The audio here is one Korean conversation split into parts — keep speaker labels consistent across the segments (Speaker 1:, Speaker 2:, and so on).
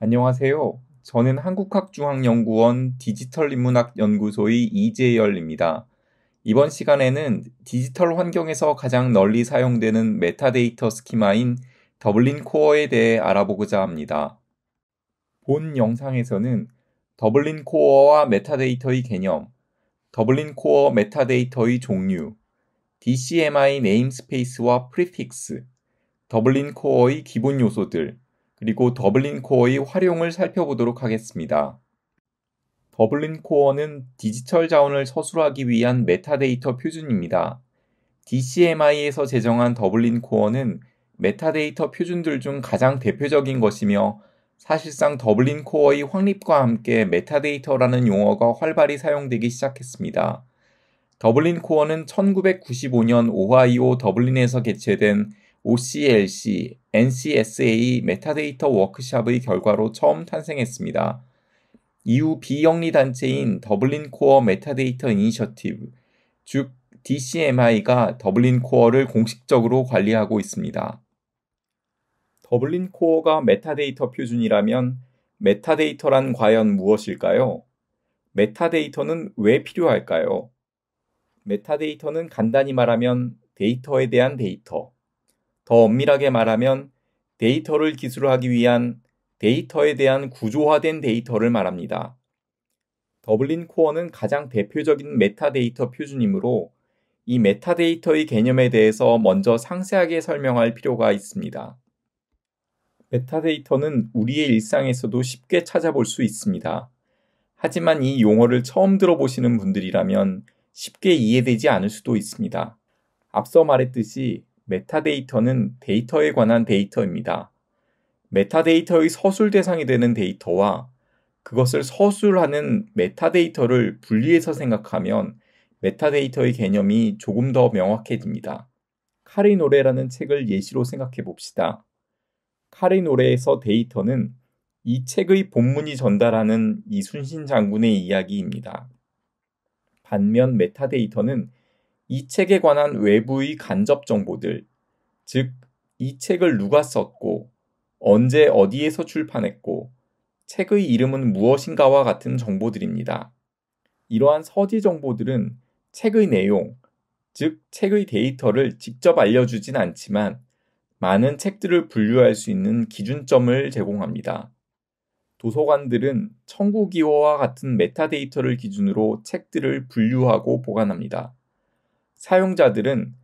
Speaker 1: 안녕하세요. 저는 한국학중앙연구원 디지털인문학연구소의 이재열입니다. 이번 시간에는 디지털 환경에서 가장 널리 사용되는 메타데이터 스키마인 더블린 코어에 대해 알아보고자 합니다. 본 영상에서는 더블린 코어와 메타데이터의 개념, 더블린 코어 메타데이터의 종류, DCMI 네임스페이스와 프리픽스, 더블린 코어의 기본 요소들, 그리고 더블린 코어의 활용을 살펴보도록 하겠습니다. 더블린 코어는 디지털 자원을 서술하기 위한 메타데이터 표준입니다. DCMI에서 제정한 더블린 코어는 메타데이터 표준들 중 가장 대표적인 것이며 사실상 더블린 코어의 확립과 함께 메타데이터라는 용어가 활발히 사용되기 시작했습니다. 더블린 코어는 1995년 오하이오 더블린에서 개최된 OCLC, NCSA 메타데이터 워크샵의 결과로 처음 탄생했습니다. 이후 비영리 단체인 더블린 코어 메타데이터 이니셔티브, 즉 DCMI가 더블린 코어를 공식적으로 관리하고 있습니다. 더블린 코어가 메타데이터 표준이라면 메타데이터란 과연 무엇일까요? 메타데이터는 왜 필요할까요? 메타데이터는 간단히 말하면 데이터에 대한 데이터, 더 엄밀하게 말하면 데이터를 기술하기 위한 데이터에 대한 구조화된 데이터를 말합니다. 더블린 코어는 가장 대표적인 메타데이터 표준이므로 이 메타데이터의 개념에 대해서 먼저 상세하게 설명할 필요가 있습니다. 메타데이터는 우리의 일상에서도 쉽게 찾아볼 수 있습니다. 하지만 이 용어를 처음 들어보시는 분들이라면 쉽게 이해되지 않을 수도 있습니다. 앞서 말했듯이 메타데이터는 데이터에 관한 데이터입니다. 메타데이터의 서술 대상이 되는 데이터와 그것을 서술하는 메타데이터를 분리해서 생각하면 메타데이터의 개념이 조금 더 명확해집니다. 카리 노래라는 책을 예시로 생각해 봅시다. 카리 노래에서 데이터는 이 책의 본문이 전달하는 이순신 장군의 이야기입니다. 반면 메타데이터는 이 책에 관한 외부의 간접 정보들, 즉, 이 책을 누가 썼고, 언제 어디에서 출판했고, 책의 이름은 무엇인가와 같은 정보들입니다. 이러한 서지 정보들은 책의 내용, 즉, 책의 데이터를 직접 알려주진 않지만, 많은 책들을 분류할 수 있는 기준점을 제공합니다. 도서관들은 청구기호와 같은 메타데이터를 기준으로 책들을 분류하고 보관합니다. 사용자들은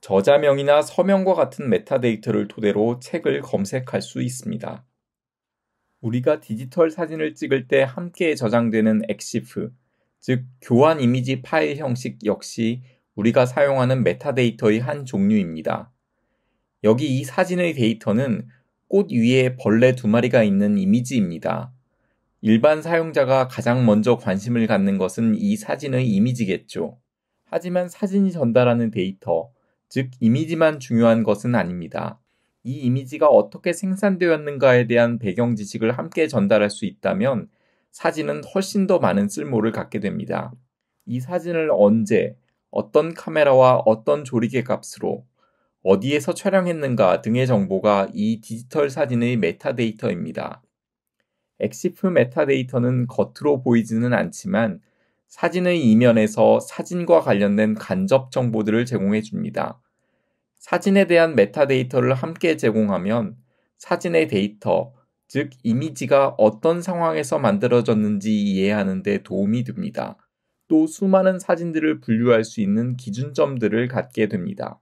Speaker 1: 저자명이나 서명과 같은 메타데이터를 토대로 책을 검색할 수 있습니다. 우리가 디지털 사진을 찍을 때 함께 저장되는 엑시프, 즉 교환 이미지 파일 형식 역시 우리가 사용하는 메타데이터의 한 종류입니다. 여기 이 사진의 데이터는 꽃 위에 벌레 두 마리가 있는 이미지입니다. 일반 사용자가 가장 먼저 관심을 갖는 것은 이 사진의 이미지겠죠. 하지만 사진이 전달하는 데이터, 즉 이미지만 중요한 것은 아닙니다. 이 이미지가 어떻게 생산되었는가에 대한 배경 지식을 함께 전달할 수 있다면 사진은 훨씬 더 많은 쓸모를 갖게 됩니다. 이 사진을 언제, 어떤 카메라와 어떤 조리개 값으로, 어디에서 촬영했는가 등의 정보가 이 디지털 사진의 메타데이터입니다. 엑시프 메타데이터는 겉으로 보이지는 않지만 사진의 이면에서 사진과 관련된 간접 정보들을 제공해 줍니다. 사진에 대한 메타데이터를 함께 제공하면 사진의 데이터, 즉 이미지가 어떤 상황에서 만들어졌는지 이해하는 데 도움이 됩니다. 또 수많은 사진들을 분류할 수 있는 기준점들을 갖게 됩니다.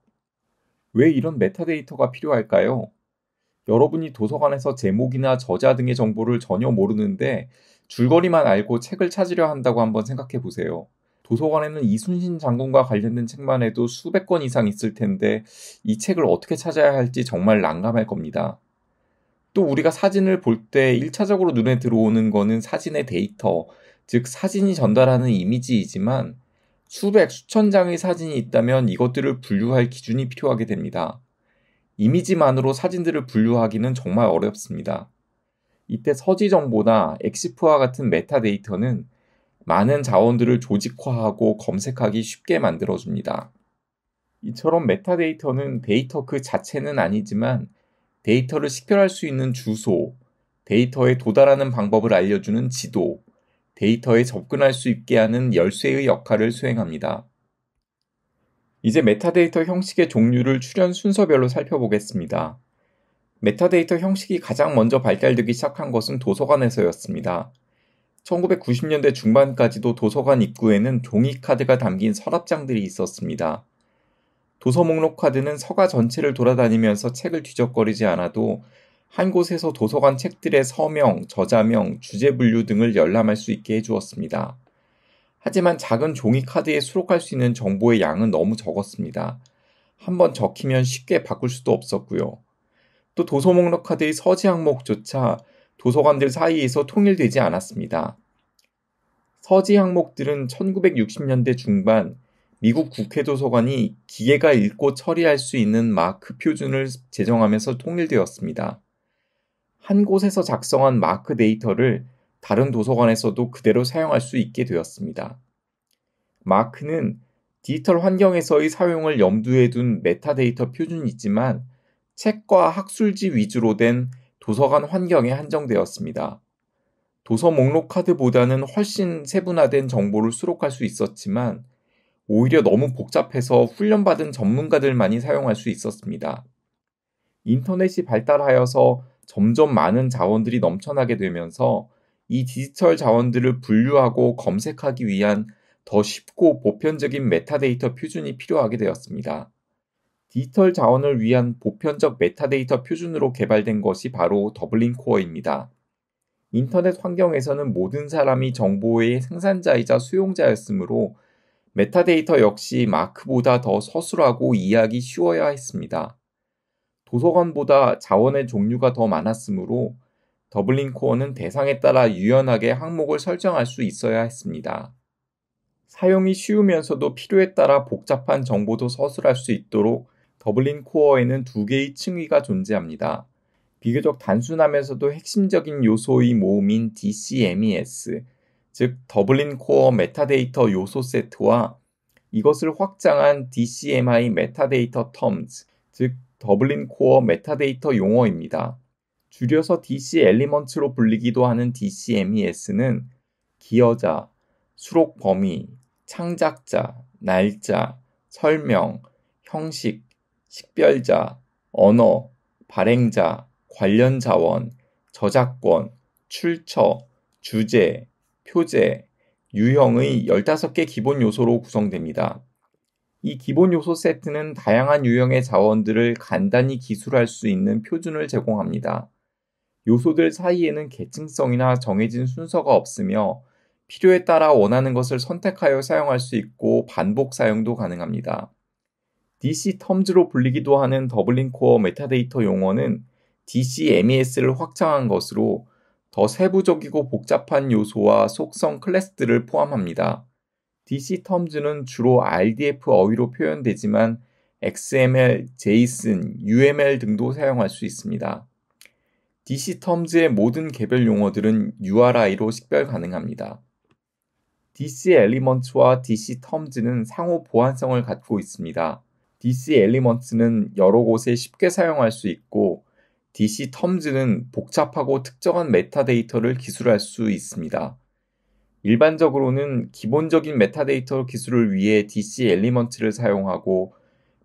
Speaker 1: 왜 이런 메타데이터가 필요할까요? 여러분이 도서관에서 제목이나 저자 등의 정보를 전혀 모르는데 줄거리만 알고 책을 찾으려 한다고 한번 생각해 보세요. 도서관에는 이순신 장군과 관련된 책만 해도 수백 권 이상 있을 텐데 이 책을 어떻게 찾아야 할지 정말 난감할 겁니다. 또 우리가 사진을 볼 때 1차적으로 눈에 들어오는 거는 사진의 데이터, 즉 사진이 전달하는 이미지이지만 수백, 수천 장의 사진이 있다면 이것들을 분류할 기준이 필요하게 됩니다. 이미지만으로 사진들을 분류하기는 정말 어렵습니다. 이때 서지 정보나 엑시프와 같은 메타데이터는 많은 자원들을 조직화하고 검색하기 쉽게 만들어줍니다. 이처럼 메타데이터는 데이터 그 자체는 아니지만 데이터를 식별할 수 있는 주소, 데이터에 도달하는 방법을 알려주는 지도, 데이터에 접근할 수 있게 하는 열쇠의 역할을 수행합니다. 이제 메타데이터 형식의 종류를 출현 순서별로 살펴보겠습니다. 메타데이터 형식이 가장 먼저 발달되기 시작한 것은 도서관에서였습니다. 1990년대 중반까지도 도서관 입구에는 종이카드가 담긴 서랍장들이 있었습니다. 도서 목록 카드는 서가 전체를 돌아다니면서 책을 뒤적거리지 않아도 한 곳에서 도서관 책들의 서명, 저자명, 주제 분류 등을 열람할 수 있게 해주었습니다. 하지만 작은 종이카드에 수록할 수 있는 정보의 양은 너무 적었습니다. 한번 적히면 쉽게 바꿀 수도 없었고요. 또 도서 목록 카드의 서지 항목조차 도서관들 사이에서 통일되지 않았습니다. 서지 항목들은 1960년대 중반 미국 국회 도서관이 기계가 읽고 처리할 수 있는 마크 표준을 제정하면서 통일되었습니다. 한 곳에서 작성한 마크 데이터를 다른 도서관에서도 그대로 사용할 수 있게 되었습니다. 마크는 디지털 환경에서의 사용을 염두에 둔 메타데이터 표준이지만 책과 학술지 위주로 된 도서관 환경에 한정되었습니다. 도서 목록 카드보다는 훨씬 세분화된 정보를 수록할 수 있었지만 오히려 너무 복잡해서 훈련받은 전문가들만이 사용할 수 있었습니다. 인터넷이 발달하여서 점점 많은 자원들이 넘쳐나게 되면서 이 디지털 자원들을 분류하고 검색하기 위한 더 쉽고 보편적인 메타데이터 표준이 필요하게 되었습니다. 디지털 자원을 위한 보편적 메타데이터 표준으로 개발된 것이 바로 더블린 코어입니다. 인터넷 환경에서는 모든 사람이 정보의 생산자이자 수용자였으므로 메타데이터 역시 마크보다 더 서술하고 이해하기 쉬워야 했습니다. 도서관보다 자원의 종류가 더 많았으므로 더블린 코어는 대상에 따라 유연하게 항목을 설정할 수 있어야 했습니다. 사용이 쉬우면서도 필요에 따라 복잡한 정보도 서술할 수 있도록 더블린 코어에는 두 개의 층위가 존재합니다. 비교적 단순하면서도 핵심적인 요소의 모음인 DCMES, 즉 더블린 코어 메타데이터 요소 세트와 이것을 확장한 DCMI 메타데이터 텀즈, 즉 더블린 코어 메타데이터 용어입니다. 줄여서 DC 엘리먼트로 불리기도 하는 DCMES는 기여자, 수록 범위, 창작자, 날짜, 설명, 형식, 식별자, 언어, 발행자, 관련 자원, 저작권, 출처, 주제, 표제, 유형의 15개 기본 요소로 구성됩니다. 이 기본 요소 세트는 다양한 유형의 자원들을 간단히 기술할 수 있는 표준을 제공합니다. 요소들 사이에는 계층성이나 정해진 순서가 없으며 필요에 따라 원하는 것을 선택하여 사용할 수 있고 반복 사용도 가능합니다. DC 텀즈로 불리기도 하는 더블린 코어 메타데이터 용어는 DC MES를 확장한 것으로 더 세부적이고 복잡한 요소와 속성 클래스들을 포함합니다. DC 텀즈는 주로 RDF 어휘로 표현되지만 XML, JSON, UML 등도 사용할 수 있습니다. DC 텀즈의 모든 개별 용어들은 URI로 식별 가능합니다. DC 엘리먼트와 DC 텀즈는 상호 보완성을 갖고 있습니다. DC 엘리먼트는 여러 곳에 쉽게 사용할 수 있고 DC 텀즈는 복잡하고 특정한 메타데이터를 기술할 수 있습니다. 일반적으로는 기본적인 메타데이터 기술을 위해 DC 엘리먼트를 사용하고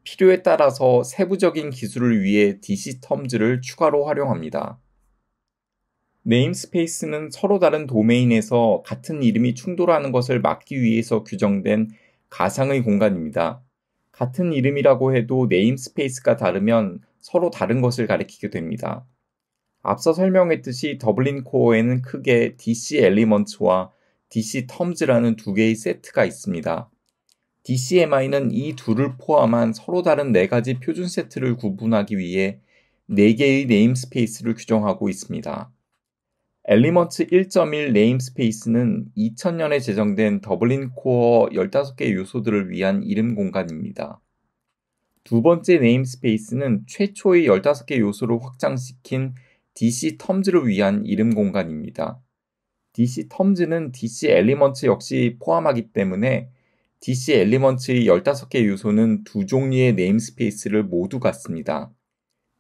Speaker 1: 필요에 따라서 세부적인 기술을 위해 DC 텀즈를 추가로 활용합니다. 네임스페이스는 서로 다른 도메인에서 같은 이름이 충돌하는 것을 막기 위해서 규정된 가상의 공간입니다. 같은 이름이라고 해도 네임스페이스가 다르면 서로 다른 것을 가리키게 됩니다. 앞서 설명했듯이 더블린 코어에는 크게 DC 엘리먼츠와 DC 텀즈라는 두 개의 세트가 있습니다. DCMI는 이 둘을 포함한 서로 다른 네 가지 표준 세트를 구분하기 위해 네 개의 네임스페이스를 규정하고 있습니다. 엘리먼츠 1.1 네임스페이스는 2000년에 제정된 더블린 코어 15개 요소들을 위한 이름 공간입니다. 두 번째 네임스페이스는 최초의 15개 요소를 확장시킨 DC 텀즈를 위한 이름 공간입니다. DC 텀즈는 DC 엘리먼츠 역시 포함하기 때문에 DC 엘리먼츠의 15개 요소는 두 종류의 네임스페이스를 모두 갖습니다.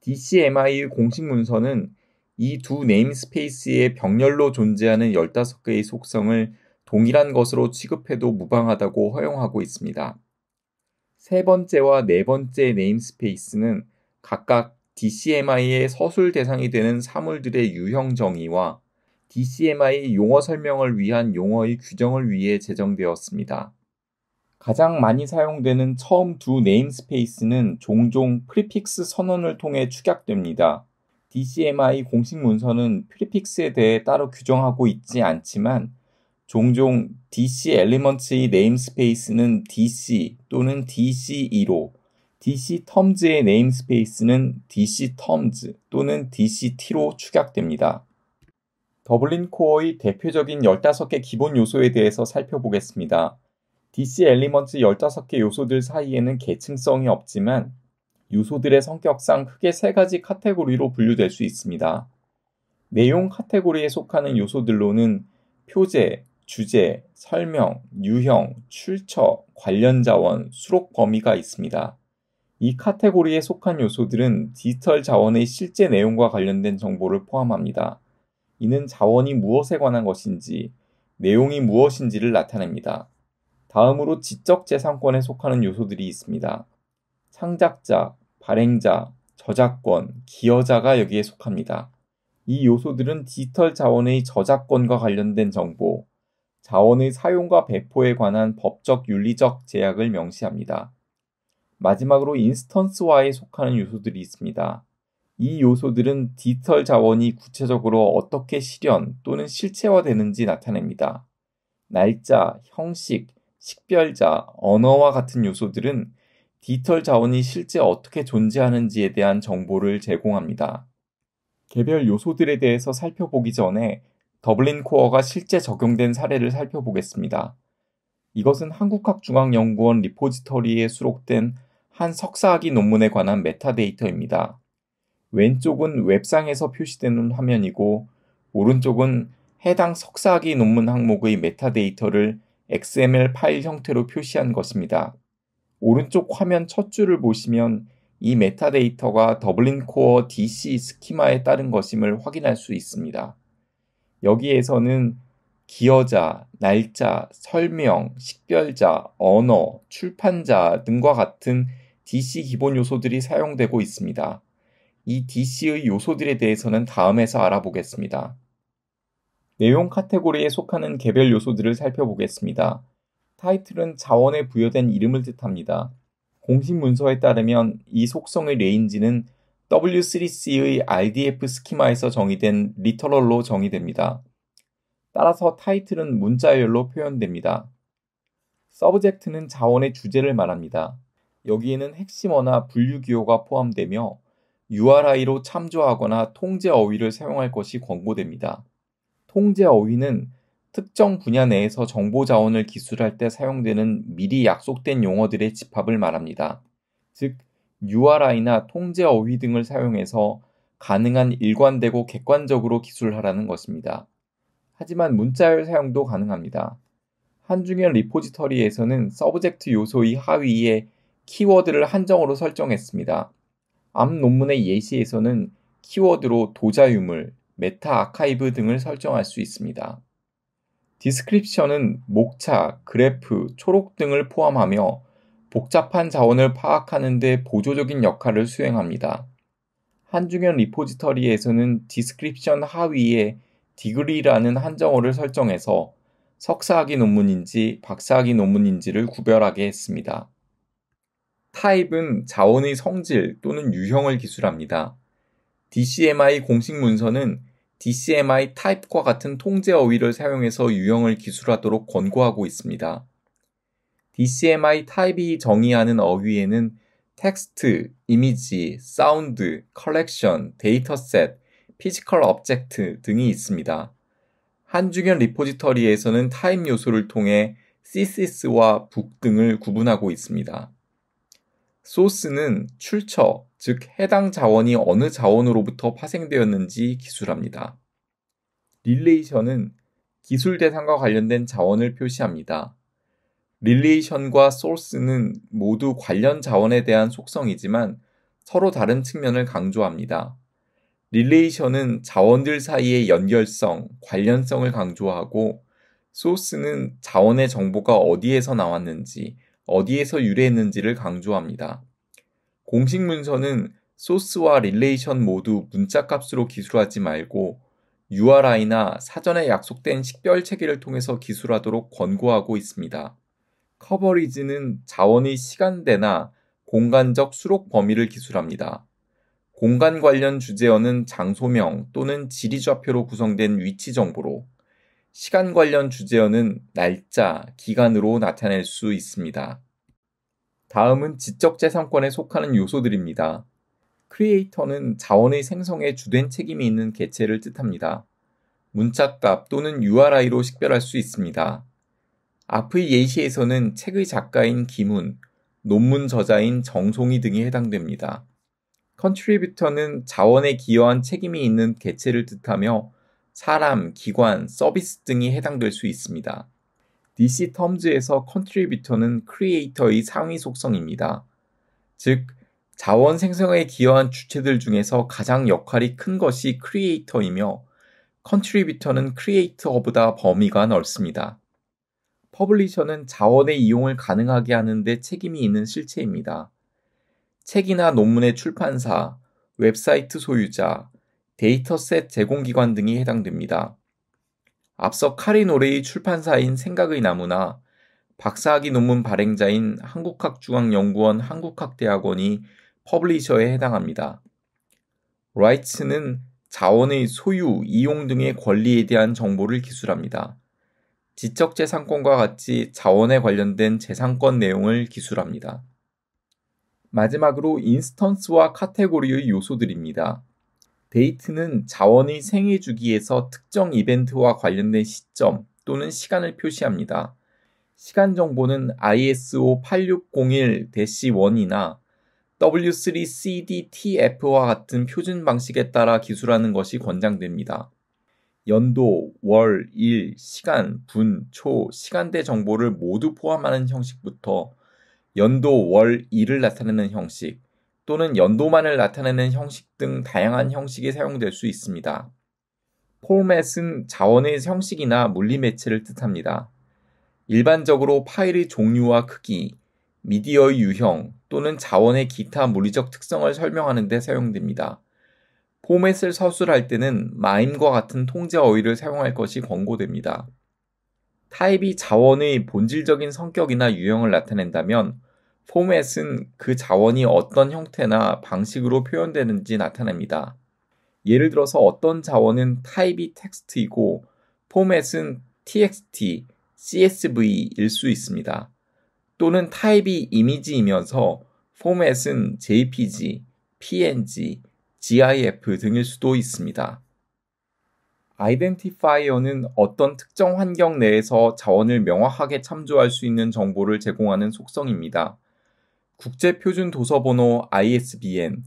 Speaker 1: DCMI의 공식 문서는 이두 네임스페이스의 병렬로 존재하는 15개의 속성을 동일한 것으로 취급해도 무방하다고 허용하고 있습니다. 세 번째와 네 번째 네임스페이스는 각각 DCMI의 서술 대상이 되는 사물들의 유형 정의와 DCMI 용어 설명을 위한 용어의 규정을 위해 제정되었습니다. 가장 많이 사용되는 처음 두 네임스페이스는 종종 프리픽스 선언을 통해 축약됩니다. DCMI 공식 문서는 프리픽스에 대해 따로 규정하고 있지 않지만 종종 DC 엘리먼츠의 네임스페이스는 DC 또는 d c 2로 DC 텀즈의 네임스페이스는 DC 텀즈 또는 DCT로 축약됩니다. 더블린 코어의 대표적인 15개 기본 요소에 대해서 살펴보겠습니다. DC 엘리먼츠 15개 요소들 사이에는 계층성이 없지만 유소들의 성격상 크게 세 가지 카테고리로 분류될 수 있습니다. 내용 카테고리에 속하는 요소들로는 표제, 주제, 설명, 유형, 출처, 관련 자원, 수록 범위가 있습니다. 이 카테고리에 속한 요소들은 디지털 자원의 실제 내용과 관련된 정보를 포함합니다. 이는 자원이 무엇에 관한 것인지, 내용이 무엇인지를 나타냅니다. 다음으로 지적 재산권에 속하는 요소들이 있습니다. 창작자, 발행자, 저작권, 기여자가 여기에 속합니다. 이 요소들은 디지털 자원의 저작권과 관련된 정보, 자원의 사용과 배포에 관한 법적 윤리적 제약을 명시합니다. 마지막으로 인스턴스와에 속하는 요소들이 있습니다. 이 요소들은 디지털 자원이 구체적으로 어떻게 실현 또는 실체화되는지 나타냅니다. 날짜, 형식, 식별자, 언어와 같은 요소들은 디지털 자원이 실제 어떻게 존재하는지에 대한 정보를 제공합니다. 개별 요소들에 대해서 살펴보기 전에 더블린 코어가 실제 적용된 사례를 살펴보겠습니다. 이것은 한국학중앙연구원 리포지터리에 수록된 한 석사학위 논문에 관한 메타데이터입니다. 왼쪽은 웹상에서 표시되는 화면이고 오른쪽은 해당 석사학위 논문 항목의 메타데이터를 XML 파일 형태로 표시한 것입니다. 오른쪽 화면 첫 줄을 보시면 이 메타데이터가 더블린 코어 DC 스키마에 따른 것임을 확인할 수 있습니다. 여기에서는 기여자, 날짜, 설명, 식별자, 언어, 출판자 등과 같은 DC 기본 요소들이 사용되고 있습니다. 이 DC의 요소들에 대해서는 다음에서 알아보겠습니다. 내용 카테고리에 속하는 개별 요소들을 살펴보겠습니다. 타이틀은 자원에 부여된 이름을 뜻합니다. 공식 문서에 따르면 이 속성의 레인지는 W3C의 RDF 스키마에서 정의된 리터럴로 정의됩니다. 따라서 타이틀은 문자열로 표현됩니다. 서브젝트는 자원의 주제를 말합니다. 여기에는 핵심어나 분류 기호가 포함되며 URI로 참조하거나 통제 어휘를 사용할 것이 권고됩니다. 통제 어휘는 특정 분야 내에서 정보 자원을 기술할 때 사용되는 미리 약속된 용어들의 집합을 말합니다. 즉, URI나 통제 어휘 등을 사용해서 가능한 일관되고 객관적으로 기술하라는 것입니다. 하지만 문자열 사용도 가능합니다. 한중열 리포지터리에서는 서브젝트 요소의 하위에 키워드를 한정으로 설정했습니다. 앞 논문의 예시에서는 키워드로 도자유물, 메타 아카이브 등을 설정할 수 있습니다. 디스크립션은 목차, 그래프, 초록 등을 포함하며 복잡한 자원을 파악하는 데 보조적인 역할을 수행합니다. 한중현 리포지터리에서는 디스크립션 하위에 디그리라는 한정어를 설정해서 석사학위 논문인지 박사학위 논문인지를 구별하게 했습니다. 타입은 자원의 성질 또는 유형을 기술합니다. DCMI 공식 문서는 DCMI 타입과 같은 통제 어휘를 사용해서 유형을 기술하도록 권고하고 있습니다. DCMI 타입이 정의하는 어휘에는 텍스트, 이미지, 사운드, 컬렉션, 데이터셋, 피지컬 업젝트 등이 있습니다. 한중현 리포지터리에서는 타입 요소를 통해 CSS와 북 등을 구분하고 있습니다. 소스는 출처, 즉 해당 자원이 어느 자원으로부터 파생되었는지 기술합니다. 릴레이션은 기술 대상과 관련된 자원을 표시합니다. 릴레이션과 소스는 모두 관련 자원에 대한 속성이지만 서로 다른 측면을 강조합니다. 릴레이션은 자원들 사이의 연결성, 관련성을 강조하고 소스는 자원의 정보가 어디에서 나왔는지, 어디에서 유래했는지를 강조합니다. 공식 문서는 소스와 릴레이션 모두 문자 값으로 기술하지 말고 URI나 사전에 약속된 식별 체계를 통해서 기술하도록 권고하고 있습니다. 커버리지는 자원의 시간대나 공간적 수록 범위를 기술합니다. 공간 관련 주제어는 장소명 또는 지리 좌표로 구성된 위치 정보로, 시간 관련 주제어는 날짜, 기간으로 나타낼 수 있습니다. 다음은 지적재산권에 속하는 요소들입니다. 크리에이터는 자원의 생성에 주된 책임이 있는 개체를 뜻합니다. 문자값 또는 URI로 식별할 수 있습니다. 앞의 예시에서는 책의 작가인 김훈, 논문 저자인 정송이 등이 해당됩니다. 컨트리뷰터는 자원에 기여한 책임이 있는 개체를 뜻하며 사람, 기관, 서비스 등이 해당될 수 있습니다. DC 텀즈에서 컨트리뷰터는 크리에이터의 상위 속성입니다. 즉, 자원 생성에 기여한 주체들 중에서 가장 역할이 큰 것이 크리에이터이며 컨트리뷰터는 크리에이터보다 범위가 넓습니다. 퍼블리셔는 자원의 이용을 가능하게 하는데 책임이 있는 실체입니다. 책이나 논문의 출판사, 웹사이트 소유자, 데이터셋 제공기관 등이 해당됩니다. 앞서 카리노레이 출판사인 생각의 나무나 박사학위 논문 발행자인 한국학중앙연구원 한국학대학원이 퍼블리셔에 해당합니다. 라이츠는 자원의 소유, 이용 등의 권리에 대한 정보를 기술합니다. 지적재산권과 같이 자원에 관련된 재산권 내용을 기술합니다. 마지막으로 인스턴스와 카테고리의 요소들입니다. 데이트는 자원의 생애 주기에서 특정 이벤트와 관련된 시점 또는 시간을 표시합니다. 시간 정보는 ISO 8601-1이나 W3CDTF와 같은 표준 방식에 따라 기술하는 것이 권장됩니다. 연도, 월, 일, 시간, 분, 초, 시간대 정보를 모두 포함하는 형식부터 연도, 월, 일을 나타내는 형식, 또는 연도만을 나타내는 형식 등 다양한 형식이 사용될 수 있습니다. 포맷은 자원의 형식이나 물리 매체를 뜻합니다. 일반적으로 파일의 종류와 크기, 미디어의 유형 또는 자원의 기타 물리적 특성을 설명하는 데 사용됩니다. 포맷을 서술할 때는 마임과 같은 통제 어휘를 사용할 것이 권고됩니다. 타입이 자원의 본질적인 성격이나 유형을 나타낸다면 포맷은 그 자원이 어떤 형태나 방식으로 표현되는지 나타냅니다. 예를 들어서 어떤 자원은 타입이 텍스트이고 포맷은 txt, csv일 수 있습니다. 또는 타입이 이미지이면서 포맷은 jpg, png, gif 등일 수도 있습니다. 아이덴티파이어는 어떤 특정 환경 내에서 자원을 명확하게 참조할 수 있는 정보를 제공하는 속성입니다. 국제표준도서번호 ISBN,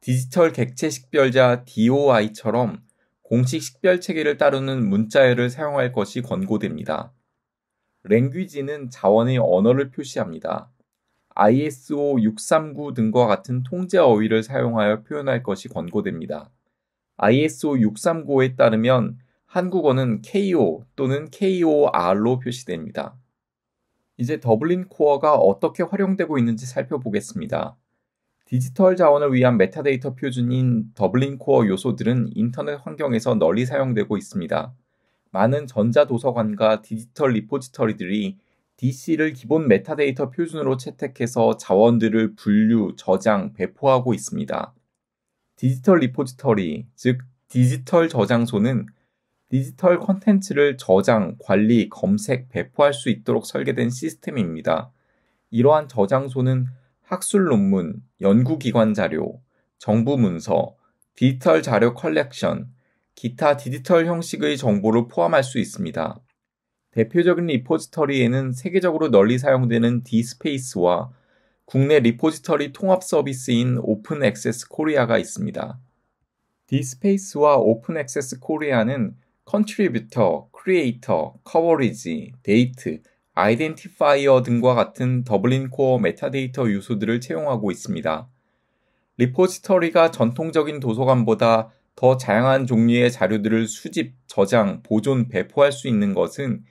Speaker 1: 디지털 객체 식별자 DOI처럼 공식 식별 체계를 따르는 문자열을 사용할 것이 권고됩니다. 랭귀지는 자원의 언어를 표시합니다. ISO 639 등과 같은 통제 어휘를 사용하여 표현할 것이 권고됩니다. ISO 639에 따르면 한국어는 KO 또는 KOR로 표시됩니다. 이제 더블린 코어가 어떻게 활용되고 있는지 살펴보겠습니다. 디지털 자원을 위한 메타데이터 표준인 더블린 코어 요소들은 인터넷 환경에서 널리 사용되고 있습니다. 많은 전자도서관과 디지털 리포지터리들이 DC를 기본 메타데이터 표준으로 채택해서 자원들을 분류, 저장, 배포하고 있습니다. 디지털 리포지터리, 즉 디지털 저장소는 디지털 콘텐츠를 저장, 관리, 검색, 배포할 수 있도록 설계된 시스템입니다. 이러한 저장소는 학술 논문, 연구기관 자료, 정부 문서, 디지털 자료 컬렉션, 기타 디지털 형식의 정보를 포함할 수 있습니다. 대표적인 리포지터리에는 세계적으로 널리 사용되는 디스페이스와 국내 리포지터리 통합 서비스인 오픈 액세스 코리아가 있습니다. 디스페이스와 오픈 액세스 코리아는 컨트리뷰터, 크리에이터, 커버리지, 데이트, 아이덴티파이어 등과 같은 더블린 코어 메타데이터 요소들을 채용하고 있습니다. 리포지터리가 전통적인 도서관보다 더 다양한 종류의 자료들을 수집, 저장, 보존, 배포할 수 있는 것은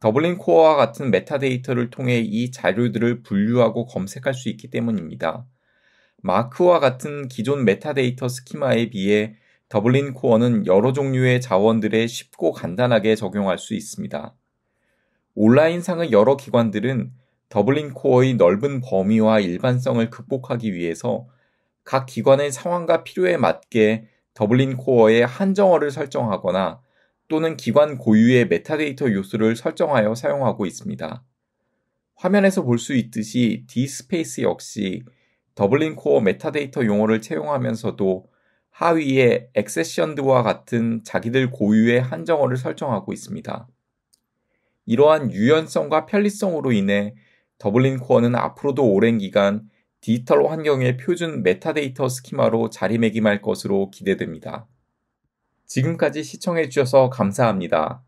Speaker 1: 더블린 코어와 같은 메타데이터를 통해 이 자료들을 분류하고 검색할 수 있기 때문입니다. 마크와 같은 기존 메타데이터 스키마에 비해 더블린 코어는 여러 종류의 자원들에 쉽고 간단하게 적용할 수 있습니다. 온라인상의 여러 기관들은 더블린 코어의 넓은 범위와 일반성을 극복하기 위해서 각 기관의 상황과 필요에 맞게 더블린 코어의 한정어를 설정하거나 또는 기관 고유의 메타데이터 요소를 설정하여 사용하고 있습니다. 화면에서 볼 수 있듯이 디스페이스 역시 더블린 코어 메타데이터 용어를 채용하면서도 하위의 액세션드와 같은 자기들 고유의 한정어를 설정하고 있습니다. 이러한 유연성과 편리성으로 인해 더블린 코어는 앞으로도 오랜 기간 디지털 환경의 표준 메타데이터 스키마로 자리매김할 것으로 기대됩니다. 지금까지 시청해주셔서 감사합니다.